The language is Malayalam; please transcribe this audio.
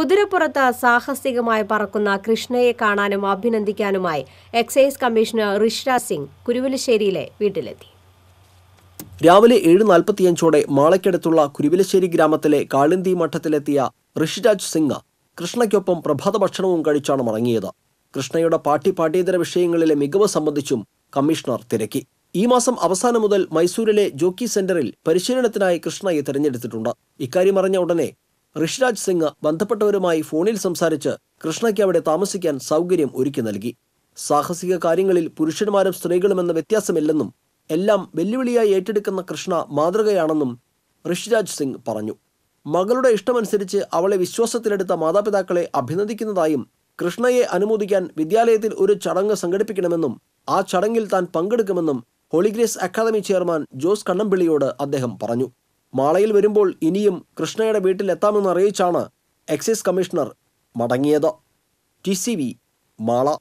കുതിരപ്പുറത്ത് സാഹസികമായി പറക്കുന്ന കൃഷ്ണയെ കാണാനും അഭിനന്ദിക്കാനുമായി എക്സൈസ് കമ്മീഷണർ ഋഷ്ര സിംഗ് കുരുവലശ്ശേരിയിലെ വീട്ടിലെത്തി രാവിലെ ഏഴ് നാൽപ്പത്തിയഞ്ചോടെ മാളയ്ക്കടുത്തുള്ള കുരുവലശ്ശേരി ഗ്രാമത്തിലെ കാളിന്തി മഠത്തിലെത്തിയ ഋഷിരാജ് സിംഗ് കൃഷ്ണയ്ക്കൊപ്പം പ്രഭാത ഭക്ഷണവും കഴിച്ചാണ് മടങ്ങിയത് കൃഷ്ണയുടെ പാട്ടി പാഠ്യേതര വിഷയങ്ങളിലെ മികവ് സംബന്ധിച്ചും കമ്മീഷണർ തിരക്കി ഈ മാസം അവസാനം മുതൽ മൈസൂരിലെ ജോക്കി സെന്ററിൽ പരിശീലനത്തിനായി കൃഷ്ണയെ തെരഞ്ഞെടുത്തിട്ടുണ്ട് ഇക്കാര്യം അറിഞ്ഞ ഉടനെ ഋഷിരാജ് സിംഗ് ബന്ധപ്പെട്ടവരുമായി ഫോണിൽ സംസാരിച്ച് കൃഷ്ണയ്ക്ക് അവിടെ താമസിക്കാൻ സൗകര്യം ഒരുക്കി നൽകി സാഹസിക കാര്യങ്ങളിൽ പുരുഷന്മാരും സ്ത്രീകളുമെന്ന വ്യത്യാസമില്ലെന്നും എല്ലാം വെല്ലുവിളിയായി ഏറ്റെടുക്കുന്ന കൃഷ്ണ മാതൃകയാണെന്നും ഋഷിരാജ് സിംഗ് പറഞ്ഞു മകളുടെ ഇഷ്ടമനുസരിച്ച് അവളെ വിശ്വാസത്തിലെടുത്ത മാതാപിതാക്കളെ അഭിനന്ദിക്കുന്നതായും കൃഷ്ണയെ അനുമോദിക്കാൻ വിദ്യാലയത്തിൽ ഒരു ചടങ്ങ് സംഘടിപ്പിക്കണമെന്നും ആ ചടങ്ങിൽ താൻ പങ്കെടുക്കുമെന്നും ഹോളിഗ്രേസ് അക്കാദമി ചെയർമാൻ ജോസ് കണ്ണമ്പിള്ളിയോട് അദ്ദേഹം പറഞ്ഞു മാളയിൽ വരുമ്പോൾ ഇനിയും കൃഷ്ണയുടെ വീട്ടിലെത്താമെന്ന് അറിയിച്ചാണ് എക്സൈസ് കമ്മീഷണർ മടങ്ങിയത് ടി സി വി മാള